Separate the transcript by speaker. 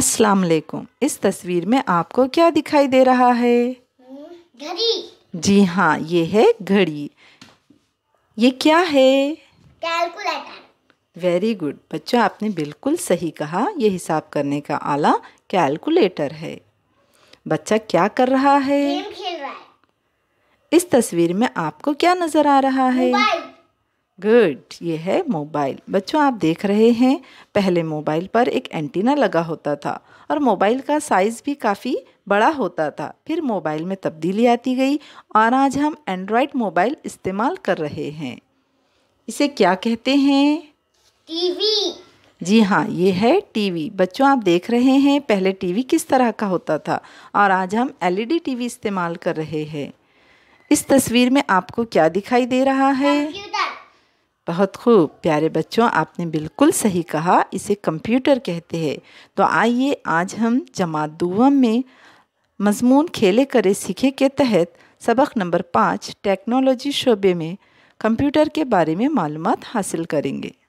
Speaker 1: अस्सलाम वालेकुम इस तस्वीर में आपको क्या दिखाई दे रहा है घड़ी जी हाँ ये है घड़ी ये क्या है कैलकुलेटर वेरी गुड बच्चों आपने बिल्कुल सही कहा ये हिसाब करने का आला कैलकुलेटर है बच्चा क्या कर रहा है गेम खेल रहा है इस तस्वीर में आपको क्या नजर आ रहा है गुड ये है मोबाइल बच्चों आप देख रहे हैं पहले मोबाइल पर एक एंटीना लगा होता था और मोबाइल का साइज़ भी काफ़ी बड़ा होता था फिर मोबाइल में तब्दीली आती गई और आज हम एंड्रॉयड मोबाइल इस्तेमाल कर रहे हैं इसे क्या कहते हैं टीवी जी हाँ ये है टीवी बच्चों आप देख रहे हैं पहले टीवी किस तरह का होता था और आज हम एलईडी टीवी इस्तेमाल कर रहे हैं इस तस्वीर में आपको क्या दिखाई दे रहा है बहुत खूब प्यारे बच्चों आपने बिल्कुल सही कहा इसे कंप्यूटर कहते हैं तो आइए आज हम जमात दुआ में मजमून खेले करे सीखे के तहत सबक नंबर पाँच टेक्नोलॉजी शोबे में कंप्यूटर के बारे में मालूम हासिल करेंगे